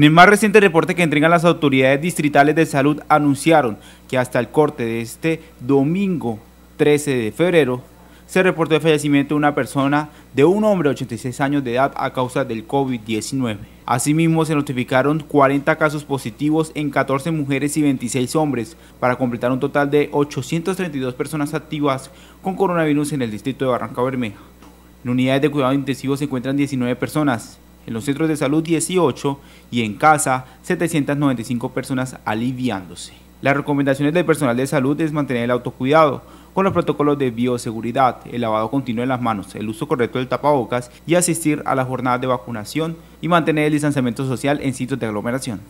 En el más reciente reporte que entregan las autoridades distritales de salud anunciaron que hasta el corte de este domingo 13 de febrero se reportó el fallecimiento de una persona de un hombre de 86 años de edad a causa del COVID-19. Asimismo, se notificaron 40 casos positivos en 14 mujeres y 26 hombres, para completar un total de 832 personas activas con coronavirus en el distrito de Barranca Bermeja. En unidades de cuidado intensivo se encuentran 19 personas, en los centros de salud 18 y en casa 795 personas aliviándose. Las recomendaciones del personal de salud es mantener el autocuidado con los protocolos de bioseguridad, el lavado continuo de las manos, el uso correcto del tapabocas y asistir a las jornadas de vacunación y mantener el distanciamiento social en sitios de aglomeración.